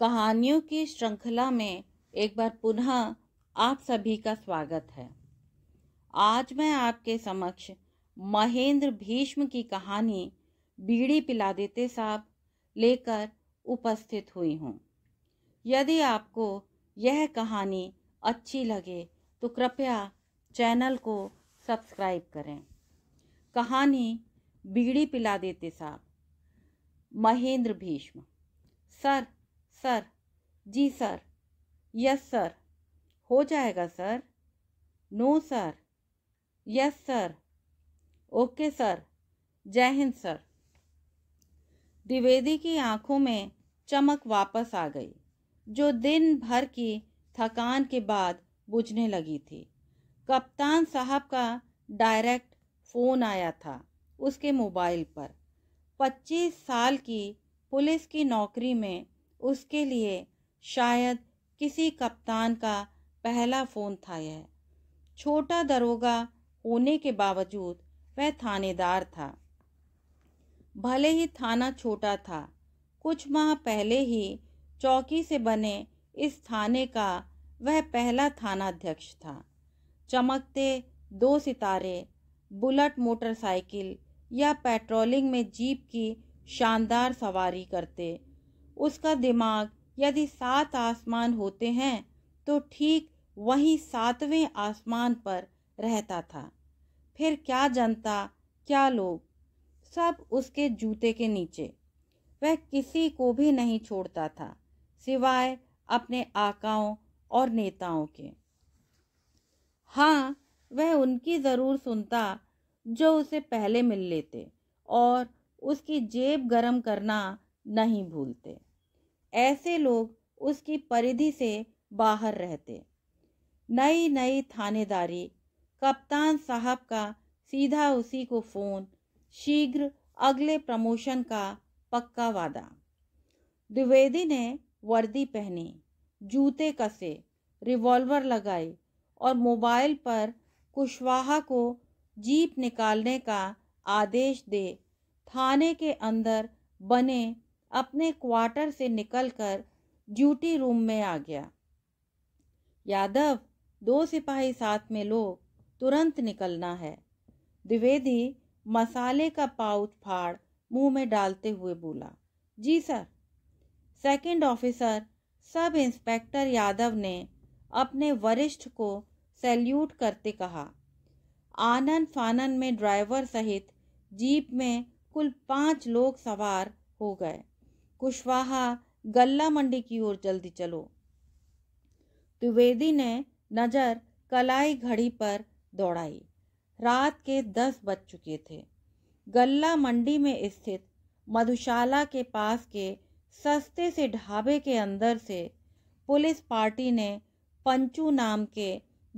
कहानियों की श्रृंखला में एक बार पुनः आप सभी का स्वागत है आज मैं आपके समक्ष महेंद्र भीष्म की कहानी बीड़ी पिला देते साहब लेकर उपस्थित हुई हूँ यदि आपको यह कहानी अच्छी लगे तो कृपया चैनल को सब्सक्राइब करें कहानी बीड़ी पिला देते साहब Mahendra Bhishma sir sir ji sir yes sir हो जाएगा sir no sir yes sir okay sir जय हिंद सर द्विवेदी की आंखों में चमक वापस आ गई जो दिन भर की थकान के बाद बुझने लगी थी कप्तान साहब का डायरेक्ट फ़ोन आया था उसके मोबाइल पर पच्चीस साल की पुलिस की नौकरी में उसके लिए शायद किसी कप्तान का पहला फ़ोन था यह छोटा दरोगा होने के बावजूद वह थानेदार था भले ही थाना छोटा था कुछ माह पहले ही चौकी से बने इस थाने का वह पहला थानाध्यक्ष था चमकते दो सितारे बुलेट मोटरसाइकिल या पेट्रोलिंग में जीप की शानदार सवारी करते उसका दिमाग यदि सात आसमान होते हैं तो ठीक वहीं सातवें आसमान पर रहता था फिर क्या जनता क्या लोग सब उसके जूते के नीचे वह किसी को भी नहीं छोड़ता था सिवाय अपने आकाओं और नेताओं के हाँ वह उनकी ज़रूर सुनता जो उसे पहले मिल लेते और उसकी जेब गरम करना नहीं भूलते ऐसे लोग उसकी परिधि से बाहर रहते नई नई थानेदारी कप्तान साहब का सीधा उसी को फ़ोन शीघ्र अगले प्रमोशन का पक्का वादा द्विवेदी ने वर्दी पहनी जूते कसे रिवॉल्वर लगाई और मोबाइल पर कुशवाहा को जीप निकालने का आदेश दे थाने के अंदर बने अपने क्वार्टर से निकलकर ड्यूटी रूम में आ गया यादव दो सिपाही साथ में लो तुरंत निकलना है द्विवेदी मसाले का पाउच फाड़ मुंह में डालते हुए बोला जी sir second officer sub inspector Yadav ने अपने वरिष्ठ को सैल्यूट करते कहा आनन फानन में ड्राइवर सहित जीप में कुल पांच लोग सवार हो गए कुशवाहा गल्ला मंडी की ओर जल्दी चलो द्विवेदी ने नज़र कलाई घड़ी पर दौड़ाई रात के दस बज चुके थे गल्ला मंडी में स्थित मधुशाला के पास के सस्ते से ढाबे के अंदर से पुलिस पार्टी ने पंचू नाम के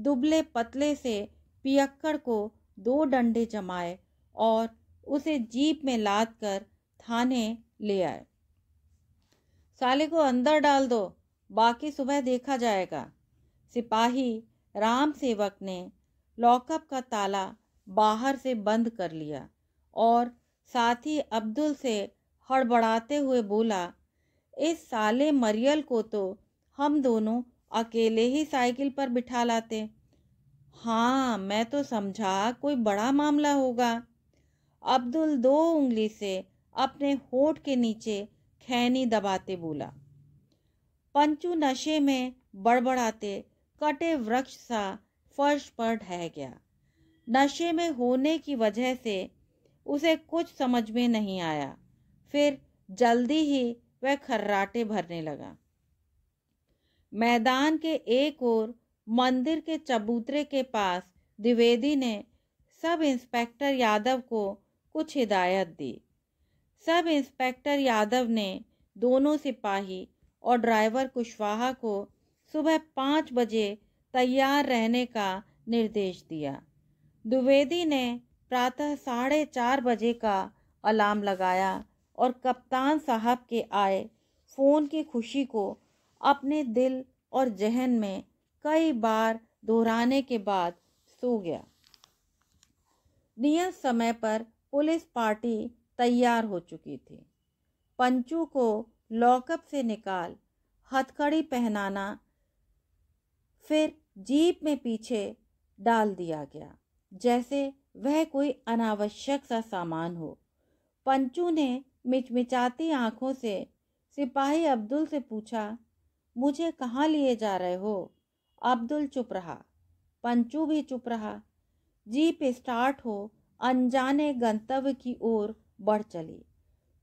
दुबले पतले से पियक्कड़ को दो डंडे जमाए और उसे जीप में लाद कर थाने ले आए साले को अंदर डाल दो बाकी सुबह देखा जाएगा सिपाही राम सेवक ने लॉकअप का ताला बाहर से बंद कर लिया और साथी अब्दुल से हड़बड़ाते हुए बोला इस साले मरियल को तो हम दोनों अकेले ही साइकिल पर बिठा लाते हाँ मैं तो समझा कोई बड़ा मामला होगा अब्दुल दो उंगली से अपने होठ के नीचे खैनी दबाते बोला पंचू नशे में बड़बड़ाते कटे वृक्ष सा फर्श पर ढह गया नशे में होने की वजह से उसे कुछ समझ में नहीं आया फिर जल्दी ही वह खर्राटे भरने लगा मैदान के एक ओर मंदिर के चबूतरे के पास द्विवेदी ने सब इंस्पेक्टर यादव को कुछ हिदायत दी सब इंस्पेक्टर यादव ने दोनों सिपाही और ड्राइवर कुशवाहा को सुबह पाँच बजे तैयार रहने का निर्देश दिया द्विवेदी ने प्रातः साढ़े चार बजे का अलार्म लगाया और कप्तान साहब के आए फ़ोन की खुशी को अपने दिल और जहन में कई बार दोहराने के बाद सो गया नियत समय पर पुलिस पार्टी तैयार हो चुकी थी पंचू को लॉकअप से निकाल हथकड़ी पहनाना फिर जीप में पीछे डाल दिया गया जैसे वह कोई अनावश्यक सा सामान हो पंचू ने मिचमिचाती आंखों से सिपाही अब्दुल से पूछा मुझे कहाँ लिए जा रहे हो अब्दुल चुप रहा पंचू भी चुप रहा जीप स्टार्ट हो अनजाने गंतव्य की ओर बढ़ चली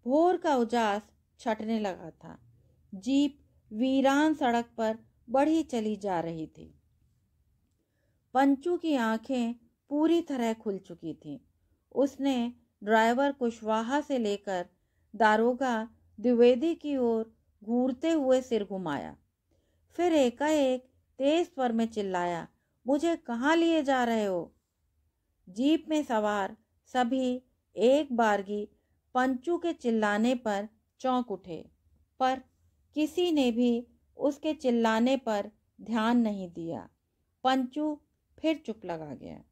भोर का उजास छटने लगा था जीप वीरान सड़क पर बढ़ी चली जा रही थी पंचू की आंखें पूरी तरह खुल चुकी थीं। उसने ड्राइवर कुशवाहा से लेकर दारोगा द्विवेदी की ओर घूरते हुए सिर घुमाया फिर एकाएक तेज स्वर में चिल्लाया मुझे कहाँ लिए जा रहे हो जीप में सवार सभी एक बारगी पंचू के चिल्लाने पर चौंक उठे पर किसी ने भी उसके चिल्लाने पर ध्यान नहीं दिया पंचू फिर चुप लगा गया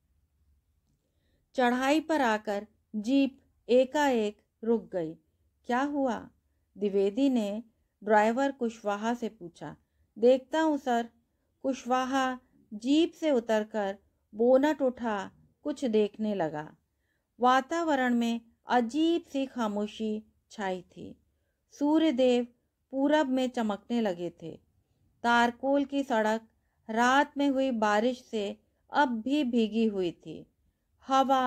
चढ़ाई पर आकर जीप एकाएक रुक गई क्या हुआ द्विवेदी ने ड्राइवर कुशवाहा से पूछा देखता हूँ सर कुशवाहा जीप से उतरकर बोनट उठा कुछ देखने लगा वातावरण में अजीब सी खामोशी छाई थी सूर्यदेव पूरब में चमकने लगे थे तारकोल की सड़क रात में हुई बारिश से अब भी भीगी हुई थी हवा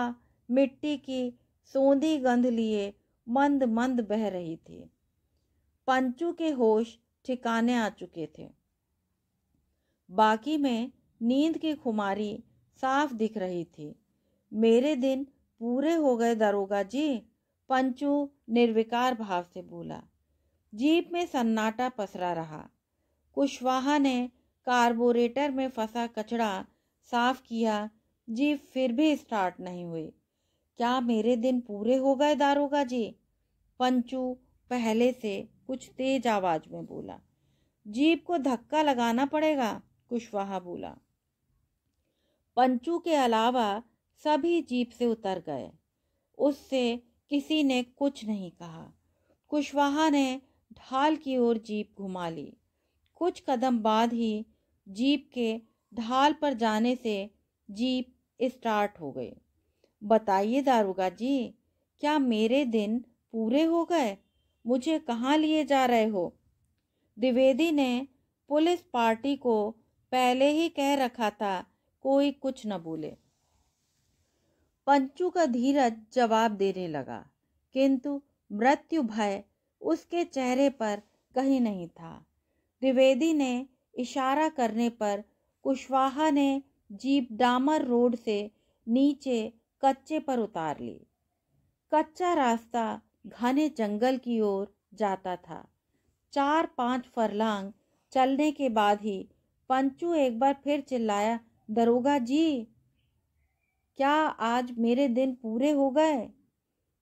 मिट्टी की सोंधी गंध लिए मंद मंद बह रही थी पंचू के होश ठिकाने आ चुके थे बाकी में नींद की खुमारी साफ दिख रही थी मेरे दिन पूरे हो गए दरोगा जी पंचू निर्विकार भाव से बोला जीप में सन्नाटा पसरा रहा कुशवाहा ने कार्बोरेटर में फंसा कचड़ा साफ किया जीप फिर भी स्टार्ट नहीं हुई क्या मेरे दिन पूरे हो गए दारोगा जी पंचू पहले से कुछ तेज आवाज में बोला जीप को धक्का लगाना पड़ेगा कुशवाहा बोला पंचू के अलावा सभी जीप से उतर गए उससे किसी ने कुछ नहीं कहा कुशवाहा ने ढाल की ओर जीप घुमा ली कुछ कदम बाद ही जीप के ढाल पर जाने से जीप स्टार्ट हो गई बताइए दारोगा जी क्या मेरे दिन पूरे हो गए मुझे कहाँ लिए जा रहे हो द्विवेदी ने पुलिस पार्टी को पहले ही कह रखा था कोई कुछ न बोले पंचू का धीरज जवाब देने लगा किंतु मृत्यु भय उसके चेहरे पर कहीं नहीं था द्विवेदी ने इशारा करने पर कुशवाहा ने जीप डामर रोड से नीचे कच्चे पर उतार ली कच्चा रास्ता घने जंगल की ओर जाता था चार पांच फरलांग चलने के बाद ही पंचू एक बार फिर चिल्लाया दरोगा जी क्या आज मेरे दिन पूरे हो गए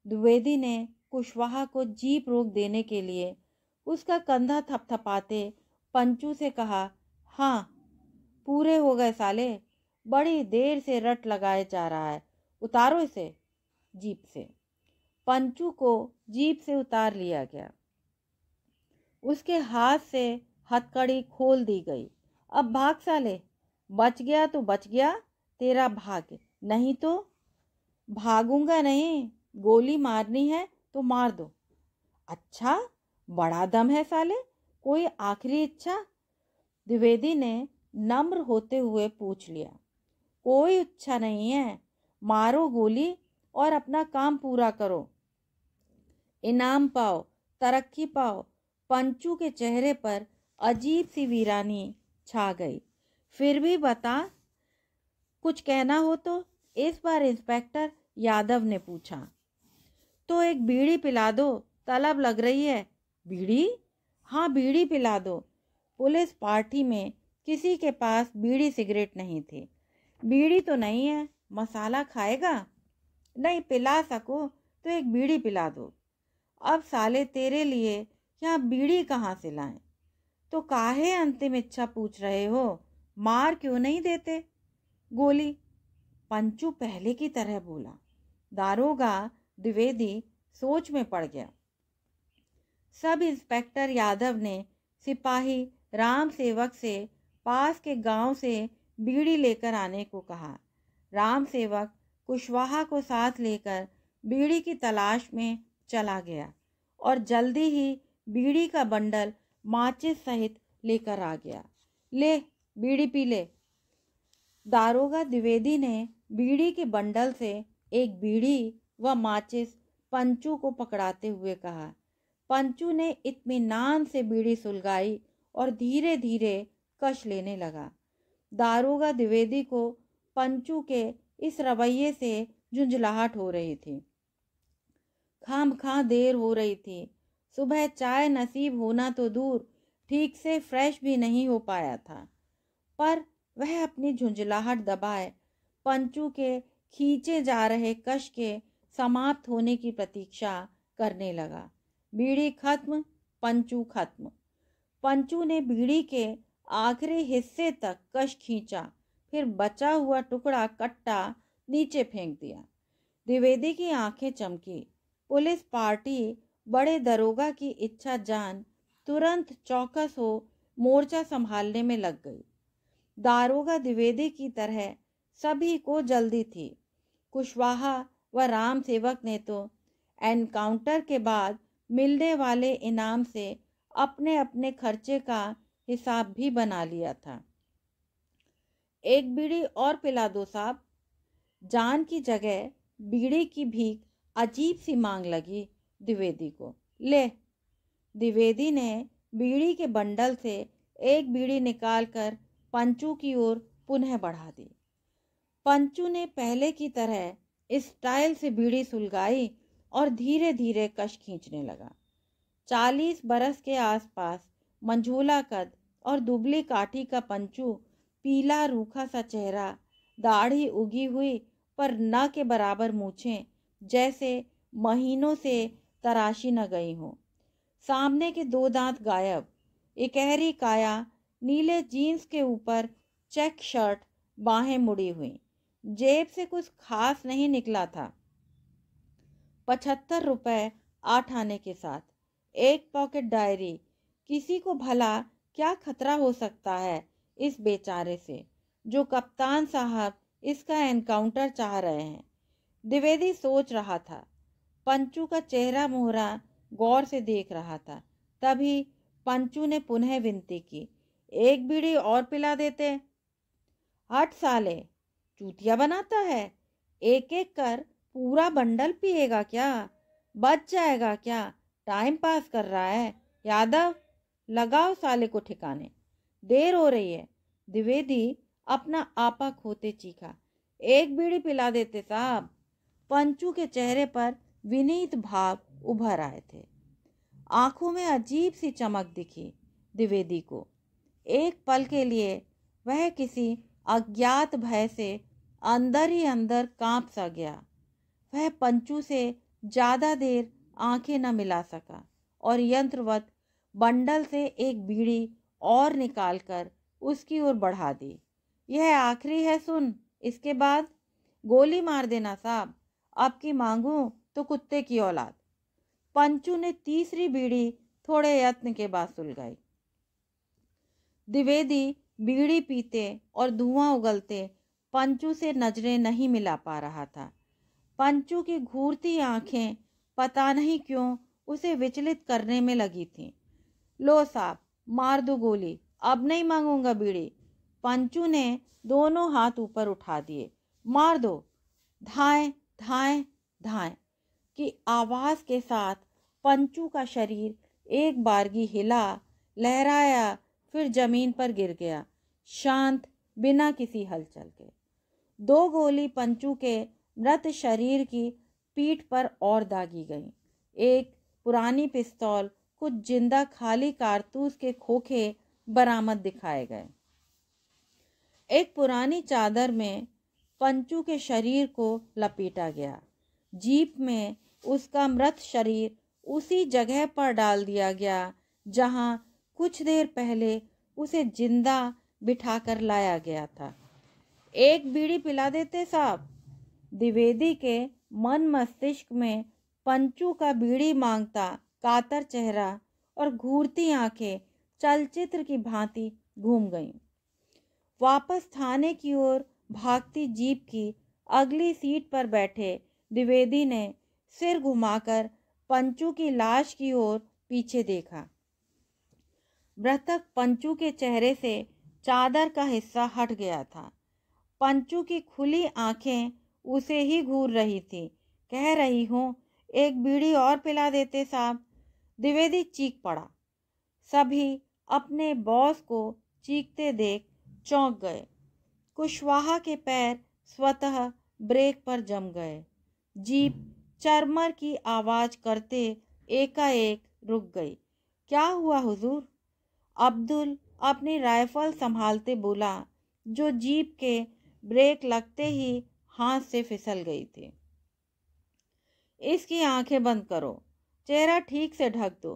द्विवेदी ने कुशवाहा को जीप रोक देने के लिए उसका कंधा थपथपाते पंचू से कहा हाँ पूरे हो गए साले बड़ी देर से रट लगाए जा रहा है उतारो इसे जीप से पंचू को जीप से उतार लिया गया उसके हाथ से हथकड़ी खोल दी गई अब भाग साले बच गया तो बच गया तेरा भाग्य नहीं तो भागूंगा नहीं गोली मारनी है तो मार दो अच्छा बड़ा दम है साले कोई आखिरी इच्छा द्विवेदी ने नम्र होते हुए पूछ लिया कोई इच्छा नहीं है मारो गोली और अपना काम पूरा करो इनाम पाओ तरक्की पाओ पंचू के चेहरे पर अजीब सी वीरानी छा गई फिर भी बता कुछ कहना हो तो इस बार इंस्पेक्टर यादव ने पूछा तो एक बीड़ी पिला दो तलब लग रही है बीड़ी हाँ बीड़ी पिला दो पुलिस पार्टी में किसी के पास बीड़ी सिगरेट नहीं थी बीड़ी तो नहीं है मसाला खाएगा नहीं पिला सको तो एक बीड़ी पिला दो अब साले तेरे लिए यहाँ बीड़ी कहाँ से लाएं तो काहे अंतिम इच्छा पूछ रहे हो मार क्यों नहीं देते गोली पंचू पहले की तरह बोला दारोगा द्विवेदी सोच में पड़ गया सब इंस्पेक्टर यादव ने सिपाही राम सेवक से पास के गांव से बीड़ी लेकर आने को कहा राम सेवक कुशवाहा को साथ लेकर बीड़ी की तलाश में चला गया और जल्दी ही बीड़ी का बंडल माचिस सहित लेकर आ गया ले बीड़ी पी ले दारोगा द्विवेदी ने बीड़ी के बंडल से एक बीड़ी व माचिस पंचू को पकड़ाते हुए कहा पंचू ने इतमान से बीड़ी सुलगाई और धीरे धीरे कश लेने लगा दारोगा द्विवेदी को पंचू के इस रवैये से झुंझलाहट हो रही थी खाम खां देर हो रही थी सुबह चाय नसीब होना तो दूर ठीक से फ्रेश भी नहीं हो पाया था पर वह अपनी झुंझलाहट दबाए पंचू के खींचे जा रहे कश के समाप्त होने की प्रतीक्षा करने लगा बीड़ी खत्म पंचू खत्म पंचू ने बीड़ी के आखिरी हिस्से तक कश खींचा फिर बचा हुआ टुकड़ा कट्टा नीचे फेंक दिया द्विवेदी की आंखें चमकी पुलिस पार्टी बड़े दरोगा की इच्छा जान तुरंत चौकस हो मोर्चा संभालने में लग गई दारोगा द्विवेदी की तरह सभी को जल्दी थी कुशवाहा व राम सेवक ने तो एनकाउंटर के बाद मिलने वाले इनाम से अपने अपने खर्चे का हिसाब भी बना लिया था एक बीड़ी और पिला दो साहब जान की जगह बीड़ी की भीख अजीब सी मांग लगी द्विवेदी को ले द्विवेदी ने बीड़ी के बंडल से एक बीड़ी निकालकर पंचू की ओर पुनः बढ़ा दी पंचू ने पहले की तरह स्टाइल से बीड़ी सुलगाई और धीरे धीरे कश खींचने लगा चालीस बरस के आसपास मंझूला कद और दुबली काठी का पंचू पीला रूखा सा चेहरा दाढ़ी उगी हुई पर न के बराबर मूछे जैसे महीनों से तराशी न गई हों सामने के दो दांत गायब एकहरी काया नीले जीन्स के ऊपर चेक शर्ट बाहें मुड़ी हुई जेब से कुछ खास नहीं निकला था पचहत्तर रुपए आठ आने के साथ एक पॉकेट डायरी किसी को भला क्या खतरा हो सकता है इस बेचारे से जो कप्तान साहब इसका एनकाउंटर चाह रहे हैं द्विवेदी सोच रहा था पंचू का चेहरा मोहरा गौर से देख रहा था तभी पंचू ने पुनः विनती की एक बीड़ी और पिला देते हट साले चूतिया बनाता है एक एक कर पूरा बंडल पिएगा क्या बच जाएगा क्या टाइम पास कर रहा है यादव लगाओ साले को ठिकाने देर हो रही है द्विवेदी अपना आपा खोते चीखा एक बीड़ी पिला देते साहब पंचू के चेहरे पर विनीत भाव उभर आए थे आंखों में अजीब सी चमक दिखी द्विवेदी को एक पल के लिए वह किसी अज्ञात भय से अंदर ही अंदर कांप सा गया वह पंचू से ज़्यादा देर आंखें न मिला सका और यंत्रवत बंडल से एक बीड़ी और निकालकर उसकी ओर बढ़ा दी यह आखिरी है सुन इसके बाद गोली मार देना साहब आपकी मांगू तो कुत्ते की औलाद पंचू ने तीसरी बीड़ी थोड़े यत्न के बाद सुलगाई द्विवेदी बीड़ी पीते और धुआं उगलते पंचू से नजरें नहीं मिला पा रहा था पंचू की घूरती आंखें पता नहीं क्यों उसे विचलित करने में लगी थीं। लो साहब मार दो गोली अब नहीं मांगूंगा बीड़ी पंचू ने दोनों हाथ ऊपर उठा दिए मार दो धाए धाए धाए की आवाज के साथ पंचू का शरीर एक बारगी हिला लहराया फिर जमीन पर गिर गया शांत बिना किसी हलचल के दो गोली पंचू के मृत शरीर की पीठ पर और दागी गई एक पुरानी पिस्तौल कुछ जिंदा खाली कारतूस के खोखे बरामद दिखाए गए एक पुरानी चादर में पंचू के शरीर को लपेटा गया जीप में उसका मृत शरीर उसी जगह पर डाल दिया गया जहां कुछ देर पहले उसे जिंदा बिठा कर लाया गया था एक बीड़ी पिला देते साहब द्विवेदी के मन मस्तिष्क में पंचू का बीड़ी मांगता कातर चेहरा और घूरती आंखें चलचित्र की भांति घूम गईं वापस थाने की ओर भागती जीप की अगली सीट पर बैठे द्विवेदी ने सिर घुमाकर पंचू की लाश की ओर पीछे देखा मृतक पंचू के चेहरे से चादर का हिस्सा हट गया था पंचू की खुली आंखें उसे ही घूर रही थी कह रही हूँ एक बीड़ी और पिला देते साहब द्विवेदी चीख पड़ा सभी अपने बॉस को चीखते देख चौंक गए कुशवाहा के पैर स्वतः ब्रेक पर जम गए जीप चरमर की आवाज़ करते एकाएक रुक गई क्या हुआ हुजूर अब्दुल अपनी राइफल संभालते बोला जो जीप के ब्रेक लगते ही हाथ से फिसल गई थी इसकी आंखें बंद करो चेहरा ठीक से ढक दो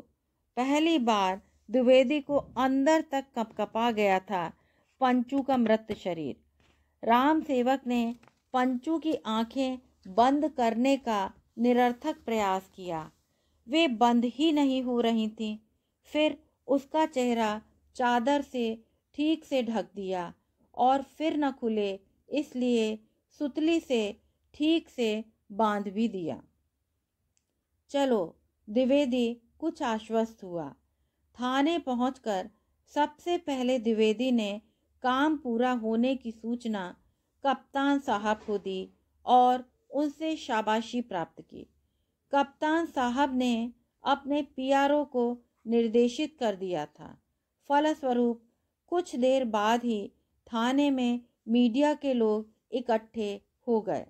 पहली बार द्विवेदी को अंदर तक कपकपा गया था पंचू का मृत शरीर राम सेवक ने पंचू की आंखें बंद करने का निरर्थक प्रयास किया वे बंद ही नहीं हो रही थीं फिर उसका चेहरा चादर से ठीक से ढक दिया और फिर न खुले इसलिए सुतली से ठीक से बांध भी दिया चलो द्विवेदी कुछ आश्वस्त हुआ थाने पहुंचकर सबसे पहले द्विवेदी ने काम पूरा होने की सूचना कप्तान साहब को दी और उनसे शाबाशी प्राप्त की कप्तान साहब ने अपने पीआरओ को निर्देशित कर दिया था फलस्वरूप कुछ देर बाद ही थाने में मीडिया के लोग इकट्ठे हो गए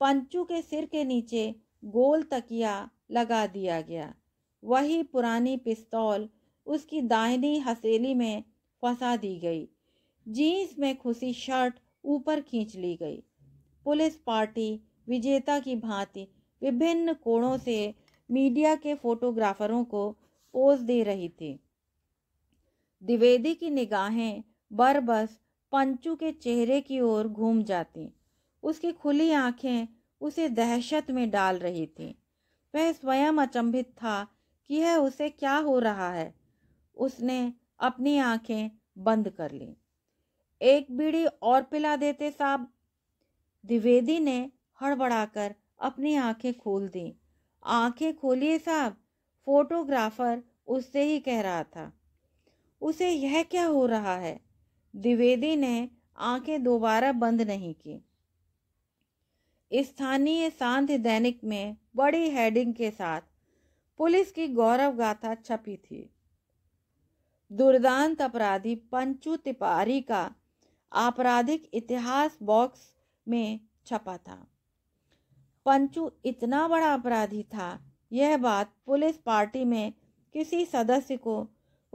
पंचू के सिर के नीचे गोल तकिया लगा दिया गया वही पुरानी पिस्तौल उसकी दाहिनी हथेली में फंसा दी गई जीन्स में खुशी शर्ट ऊपर खींच ली गई पुलिस पार्टी विजेता की भांति विभिन्न कोणों से मीडिया के फोटोग्राफरों को ओस दे रही थी द्विवेदी की निगाहें बर बस पंचू के चेहरे की ओर घूम जाती उसकी खुली आंखें उसे दहशत में डाल रही थी वह स्वयं अचंभित था कि यह उसे क्या हो रहा है उसने अपनी आंखें बंद कर ली एक बीड़ी और पिला देते साहब द्विवेदी ने हड़बड़ाकर अपनी आंखें खोल दी आंखें खोलिए साहब फोटोग्राफर उससे ही कह रहा था उसे यह क्या हो रहा है द्विवेदी ने आंखें दोबारा बंद नहीं की स्थानीय शांत दैनिक में बड़ी हेडिंग के साथ पुलिस की गौरव गाथा छपी थी दुर्दांत अपराधी पंचू तिपारी का आपराधिक इतिहास बॉक्स में छपा था पंचू इतना बड़ा अपराधी था यह बात पुलिस पार्टी में किसी सदस्य को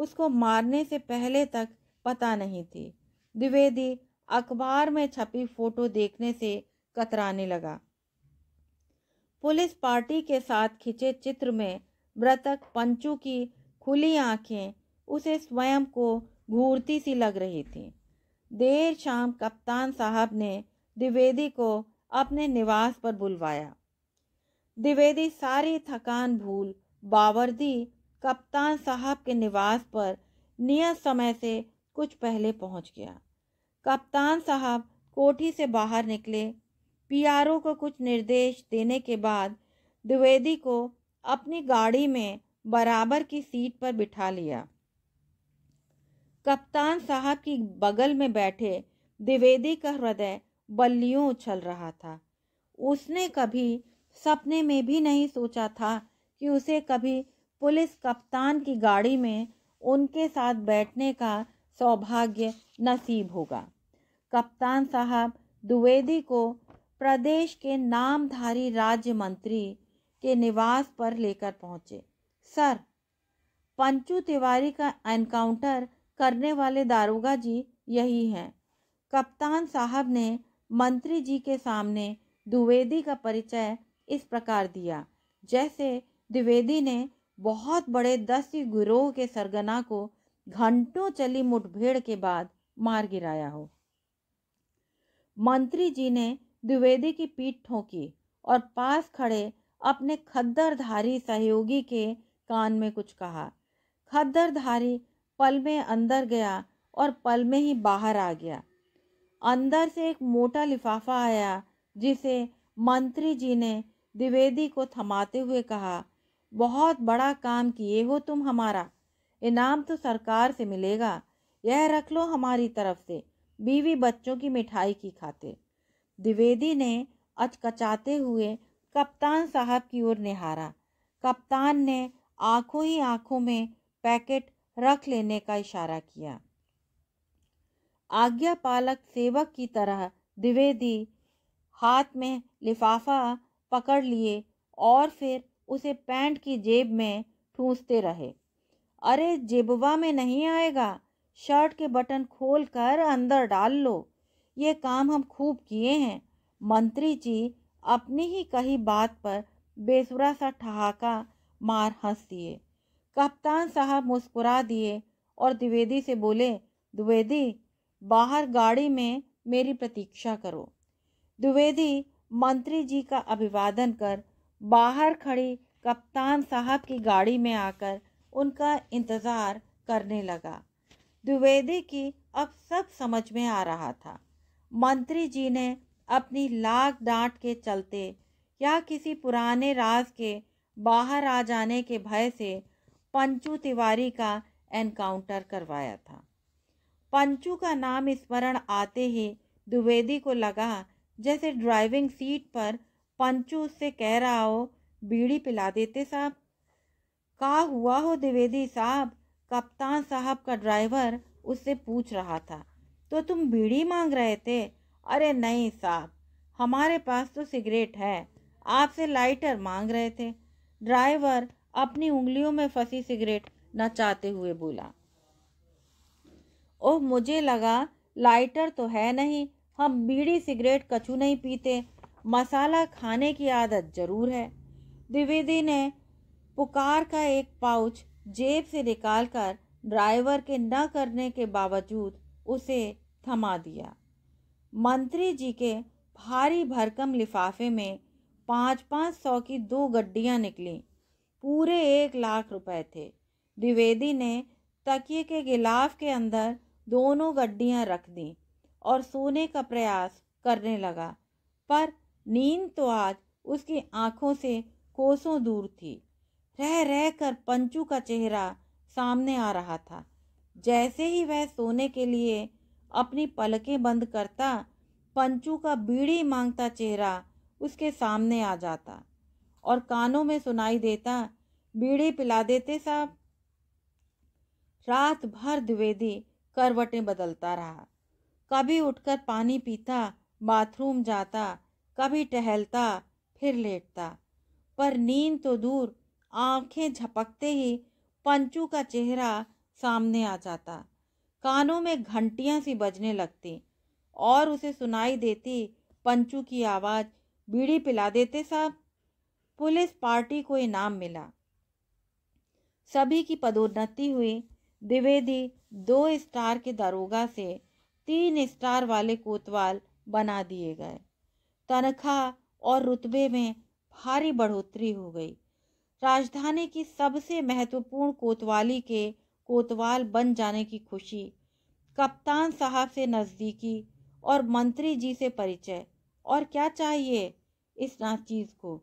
उसको मारने से पहले तक पता नहीं थी द्विवेदी अखबार में छपी फोटो देखने से कतराने लगा पुलिस पार्टी के साथ खिंचे चित्र में मृतक पंचू की खुली आंखें उसे स्वयं को घूरती सी लग रही थी देर शाम कप्तान साहब ने द्विवेदी को अपने निवास पर बुलवाया द्विवेदी सारी थकान भूल बावर्दी कप्तान साहब के निवास पर नियत समय से कुछ पहले पहुंच गया कप्तान साहब कोठी से बाहर निकले पीआरओ को कुछ निर्देश देने के बाद द्विवेदी को अपनी गाड़ी में बराबर की सीट पर बिठा लिया कप्तान साहब की बगल में बैठे द्विवेदी का हृदय बल्लियों उछल रहा था उसने कभी सपने में भी नहीं सोचा था कि उसे कभी पुलिस कप्तान की गाड़ी में उनके साथ बैठने का सौभाग्य नसीब होगा कप्तान साहब द्विवेदी को प्रदेश के नामधारी राज्य मंत्री के निवास पर लेकर पहुंचे सर पंचू तिवारी का एनकाउंटर करने वाले दारोगा जी यही हैं कप्तान साहब ने मंत्री जी के सामने द्विवेदी का परिचय इस प्रकार दिया जैसे द्विवेदी ने बहुत बड़े दस्यु गिरोह के सरगना को घंटों चली मुठभेड़ के बाद मार गिराया हो मंत्री जी ने द्विवेदी की पीठ ठोंकी और पास खड़े अपने खद्दरधारी सहयोगी के कान में कुछ कहा खद्दरधारी पल में अंदर गया और पल में ही बाहर आ गया अंदर से एक मोटा लिफाफा आया जिसे मंत्री जी ने द्विवेदी को थमाते हुए कहा बहुत बड़ा काम किए हो तुम हमारा इनाम तो सरकार से मिलेगा यह रख लो हमारी तरफ से बीवी बच्चों की मिठाई की खाते द्विवेदी ने अचकचाते हुए कप्तान साहब की ओर निहारा कप्तान ने आंखों ही आंखों में पैकेट रख लेने का इशारा किया आज्ञा पालक सेवक की तरह द्विवेदी हाथ में लिफाफा पकड़ लिए और फिर उसे पैंट की जेब में ठूंसते रहे अरे जेबवा में नहीं आएगा शर्ट के बटन खोल कर अंदर डाल लो ये काम हम खूब किए हैं मंत्री जी अपनी ही कही बात पर बेसुरा सा ठहाका मार हंस दिए कप्तान साहब मुस्कुरा दिए और द्विवेदी से बोले द्विवेदी बाहर गाड़ी में मेरी प्रतीक्षा करो द्विवेदी मंत्री जी का अभिवादन कर बाहर खड़ी कप्तान साहब की गाड़ी में आकर उनका इंतज़ार करने लगा द्विवेदी की अब सब समझ में आ रहा था मंत्री जी ने अपनी लाख डांट के चलते या किसी पुराने राज के बाहर आ जाने के भय से पंचू तिवारी का एनकाउंटर करवाया था पंचू का नाम स्मरण आते ही द्विवेदी को लगा जैसे ड्राइविंग सीट पर पंचू उससे कह रहा हो बीड़ी पिला देते साहब का हुआ हो द्विवेदी साहब कप्तान साहब का ड्राइवर उससे पूछ रहा था तो तुम बीड़ी मांग रहे थे अरे नहीं साहब हमारे पास तो सिगरेट है आपसे लाइटर मांग रहे थे ड्राइवर अपनी उंगलियों में फंसी सिगरेट चाहते हुए बोला ओह मुझे लगा लाइटर तो है नहीं हम बीड़ी सिगरेट कछू नहीं पीते मसाला खाने की आदत जरूर है द्विवेदी ने पुकार का एक पाउच जेब से निकालकर ड्राइवर के न करने के बावजूद उसे थमा दिया मंत्री जी के भारी भरकम लिफाफे में पाँच पाँच सौ की दो गड्डियाँ निकली पूरे एक लाख रुपए थे द्विवेदी ने तकिए के गिलाफ के अंदर दोनों गड्डियाँ रख दीं और सोने का प्रयास करने लगा पर नींद तो आज उसकी आंखों से कोसों दूर थी रह रह कर पंचू का चेहरा सामने आ रहा था जैसे ही वह सोने के लिए अपनी पलकें बंद करता पंचू का बीड़ी मांगता चेहरा उसके सामने आ जाता और कानों में सुनाई देता बीड़ी पिला देते साहब रात भर द्विवेदी करवटें बदलता रहा कभी उठकर पानी पीता बाथरूम जाता कभी टहलता फिर लेटता पर नींद तो दूर आंखें झपकते ही पंचू का चेहरा सामने आ जाता कानों में घंटियां सी बजने लगती और उसे सुनाई देती पंचू की आवाज़ बीड़ी पिला देते साहब पुलिस पार्टी को इनाम मिला सभी की पदोन्नति हुई द्विवेदी दो स्टार के दरोगा से तीन स्टार वाले कोतवाल बना दिए गए तनख्वाह और रुतबे में भारी बढ़ोतरी हो गई राजधानी की सबसे महत्वपूर्ण कोतवाली के कोतवाल बन जाने की खुशी कप्तान साहब से नज़दीकी और मंत्री जी से परिचय और क्या चाहिए इस नाचीज़ को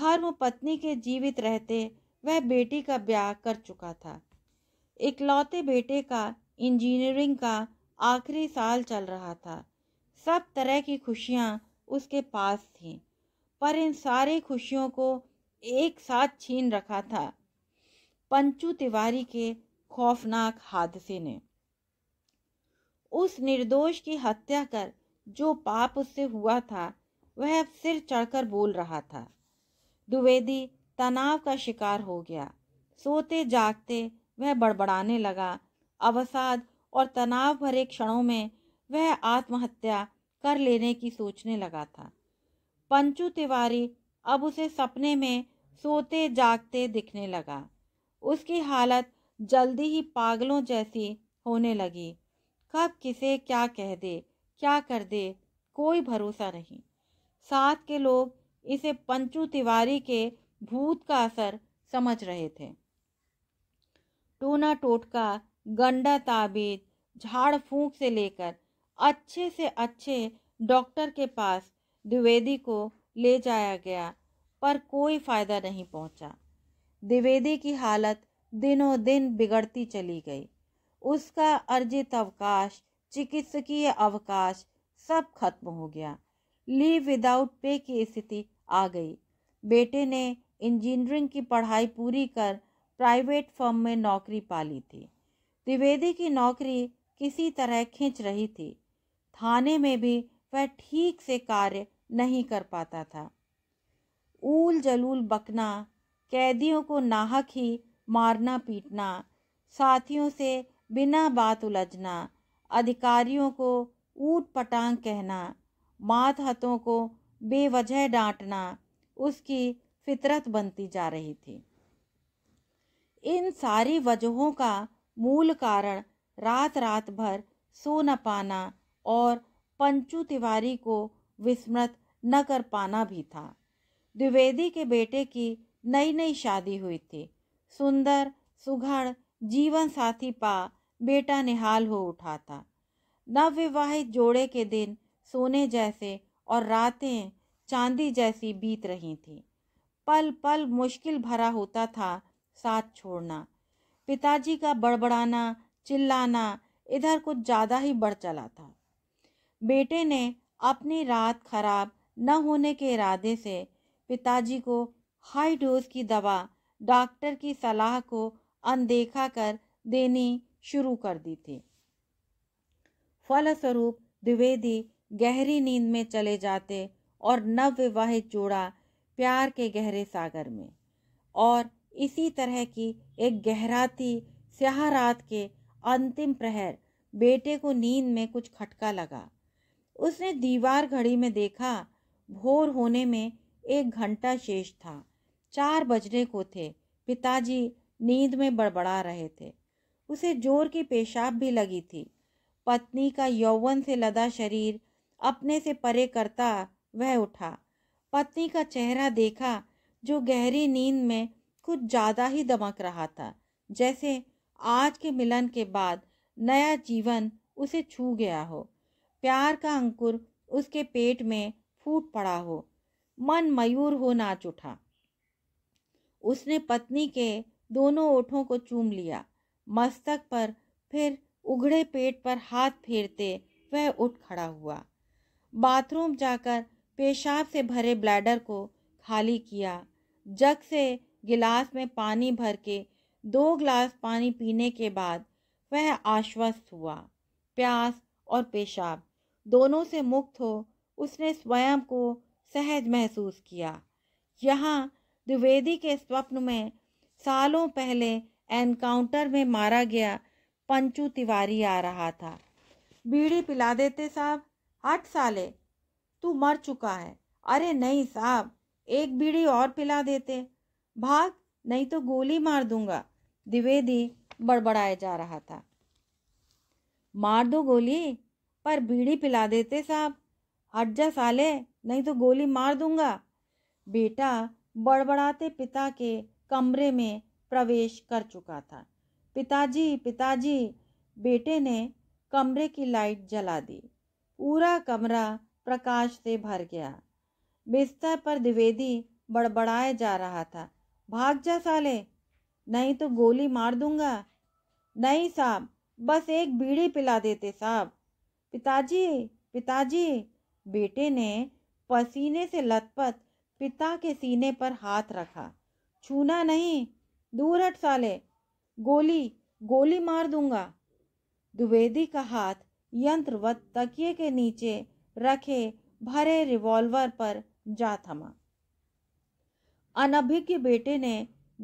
धर्म पत्नी के जीवित रहते वह बेटी का ब्याह कर चुका था इकलौते बेटे का इंजीनियरिंग का आखिरी साल चल रहा था सब तरह की खुशियाँ उसके पास थीं पर इन सारी खुशियों को एक साथ छीन रखा था पंचू तिवारी के खौफनाक हादसे ने उस निर्दोष की हत्या कर जो पाप उससे हुआ था वह अब सिर चढ़कर बोल रहा था द्विवेदी तनाव का शिकार हो गया सोते जागते वह बड़बड़ाने लगा अवसाद और तनाव भरे क्षणों में वह आत्महत्या कर लेने की सोचने लगा था पंचू तिवारी अब उसे सपने में सोते जागते दिखने लगा उसकी हालत जल्दी ही पागलों जैसी होने लगी कब किसे क्या कह दे क्या कर दे कोई भरोसा नहीं साथ के लोग इसे पंचू तिवारी के भूत का असर समझ रहे थे टोना टोटका गंडा ताबीज झाड़ फूंक से लेकर अच्छे से अच्छे डॉक्टर के पास द्विवेदी को ले जाया गया पर कोई फायदा नहीं पहुंचा द्विवेदी की हालत दिनों दिन बिगड़ती चली गई उसका अर्जित अवकाश चिकित्सकीय अवकाश सब खत्म हो गया लीव विदाउट पे की स्थिति आ गई बेटे ने इंजीनियरिंग की पढ़ाई पूरी कर प्राइवेट फर्म में नौकरी पा ली थी द्विवेदी की नौकरी किसी तरह खींच रही थी थाने में भी वह ठीक से कार्य नहीं कर पाता था ऊल जलूल बकना कैदियों को नाहक ही मारना पीटना साथियों से बिना बात उलझना अधिकारियों को ऊट पटांग कहना मात हतों को बेवजह डांटना उसकी फितरत बनती जा रही थी इन सारी वजहों का मूल कारण रात रात भर सो न पाना और पंचू तिवारी को विस्मृत न कर पाना भी था द्विवेदी के बेटे की नई नई शादी हुई थी सुंदर सुघड़ जीवन साथी पा बेटा निहाल हो उठा था नवविवाहित जोड़े के दिन सोने जैसे और रातें चांदी जैसी बीत रही थी पल पल मुश्किल भरा होता था साथ छोड़ना पिताजी का बड़बड़ाना चिल्लाना इधर कुछ ज़्यादा ही बढ़ चला था बेटे ने अपनी रात खराब न होने के इरादे से पिताजी को हाई डोज की दवा डॉक्टर की सलाह को अनदेखा कर देनी शुरू कर दी थी फलस्वरूप द्विवेदी गहरी नींद में चले जाते और नवविवाहित जोड़ा प्यार के गहरे सागर में और इसी तरह की एक गहराती स्याह रात के अंतिम प्रहर बेटे को नींद में कुछ खटका लगा उसने दीवार घड़ी में देखा भोर होने में एक घंटा शेष था चार बजने को थे पिताजी नींद में बड़बड़ा रहे थे उसे जोर की पेशाब भी लगी थी पत्नी का यौवन से लदा शरीर अपने से परे करता वह उठा पत्नी का चेहरा देखा जो गहरी नींद में कुछ ज़्यादा ही दमक रहा था जैसे आज के मिलन के बाद नया जीवन उसे छू गया हो प्यार का अंकुर उसके पेट में फूट पड़ा हो मन मयूर हो नाच उठा उसने पत्नी के दोनों ओठों को चूम लिया मस्तक पर फिर उघड़े पेट पर हाथ फेरते वह उठ खड़ा हुआ बाथरूम जाकर पेशाब से भरे ब्लैडर को खाली किया जग से गिलास में पानी भर के दो गिलास पानी पीने के बाद वह आश्वस्त हुआ प्यास और पेशाब दोनों से मुक्त हो उसने स्वयं को सहज महसूस किया यहाँ द्विवेदी के स्वप्न में सालों पहले एनकाउंटर में मारा गया पंचू तिवारी आ रहा था बीड़ी पिला देते साहब आठ साले तू मर चुका है अरे नहीं साहब एक बीड़ी और पिला देते भाग नहीं तो गोली मार दूंगा द्विवेदी बड़बड़ाया जा रहा था मार दो गोली पर भीड़ी पिला देते साहब हट जा साले नहीं तो गोली मार दूंगा बेटा बड़बड़ाते पिता के कमरे में प्रवेश कर चुका था पिताजी पिताजी बेटे ने कमरे की लाइट जला दी पूरा कमरा प्रकाश से भर गया बिस्तर पर द्विवेदी बड़बड़ाया जा रहा था भाग जा साले नहीं तो गोली मार दूंगा नहीं साहब बस एक बीड़ी पिला देते साहब पिताजी पिताजी बेटे ने पसीने से लथपथ पिता के सीने पर हाथ रखा छूना नहीं दूर हट साले गोली गोली मार दूंगा द्विवेदी का हाथ यंत्रवत तकिए के नीचे रखे भरे रिवॉल्वर पर जा थमा अनभिज्ञ बेटे ने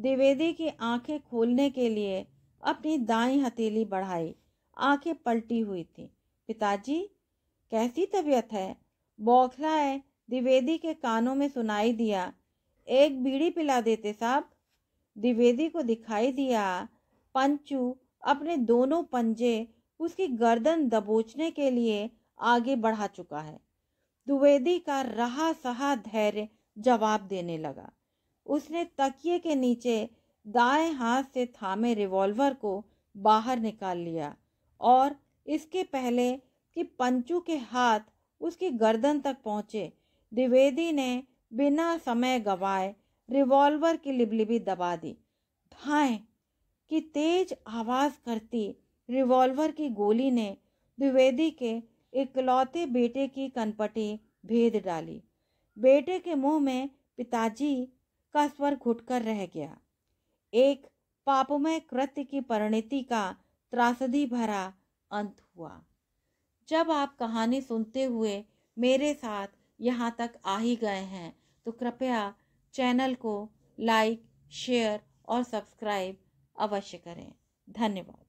द्विवेदी की आंखें खोलने के लिए अपनी दाई हथेली बढ़ाई आंखें पलटी हुई थी पिताजी कैसी तबीयत है बौखलाए द्विवेदी के कानों में सुनाई दिया एक बीड़ी पिला देते साहब द्विवेदी को दिखाई दिया पंचू अपने दोनों पंजे उसकी गर्दन दबोचने के लिए आगे बढ़ा चुका है द्विवेदी का रहा सहा धैर्य जवाब देने लगा उसने तकिए के नीचे दाएं हाथ से थामे रिवॉल्वर को बाहर निकाल लिया और इसके पहले कि पंचू के हाथ उसकी गर्दन तक पहुंचे द्विवेदी ने बिना समय गवाए रिवॉल्वर की लिबलिबी दबा दी धाएं की तेज आवाज करती रिवॉल्वर की गोली ने द्विवेदी के इकलौते बेटे की कनपटी भेद डाली बेटे के मुंह में पिताजी का स्वर घुटकर रह गया एक पापमय कृत्य की परिणति का त्रासदी भरा अंत हुआ जब आप कहानी सुनते हुए मेरे साथ यहाँ तक आ ही गए हैं तो कृपया चैनल को लाइक शेयर और सब्सक्राइब अवश्य करें धन्यवाद